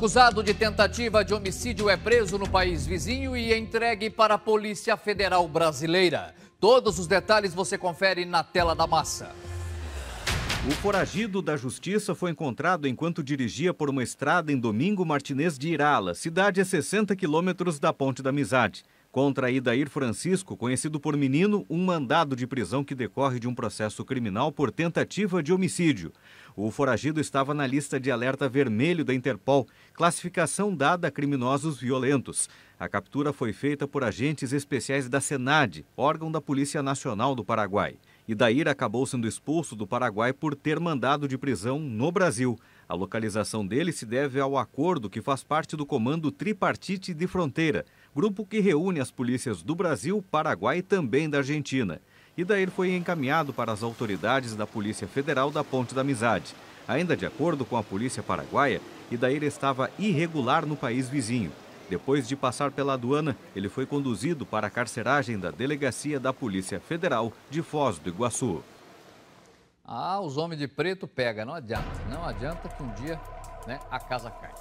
Acusado de tentativa de homicídio é preso no país vizinho e entregue para a Polícia Federal Brasileira. Todos os detalhes você confere na tela da massa. O foragido da justiça foi encontrado enquanto dirigia por uma estrada em Domingo Martinez de Irala, cidade a 60 quilômetros da Ponte da Amizade. Contra Idair Francisco, conhecido por menino, um mandado de prisão que decorre de um processo criminal por tentativa de homicídio. O foragido estava na lista de alerta vermelho da Interpol, classificação dada a criminosos violentos. A captura foi feita por agentes especiais da SENAD, órgão da Polícia Nacional do Paraguai. Idair acabou sendo expulso do Paraguai por ter mandado de prisão no Brasil. A localização dele se deve ao acordo que faz parte do Comando Tripartite de Fronteira, grupo que reúne as polícias do Brasil, Paraguai e também da Argentina. E daí foi encaminhado para as autoridades da Polícia Federal da Ponte da Amizade. Ainda de acordo com a polícia paraguaia, Idair estava irregular no país vizinho. Depois de passar pela aduana, ele foi conduzido para a carceragem da delegacia da Polícia Federal de Foz do Iguaçu. Ah, os homens de preto pega, não adianta, não adianta que um dia né, a casa cai.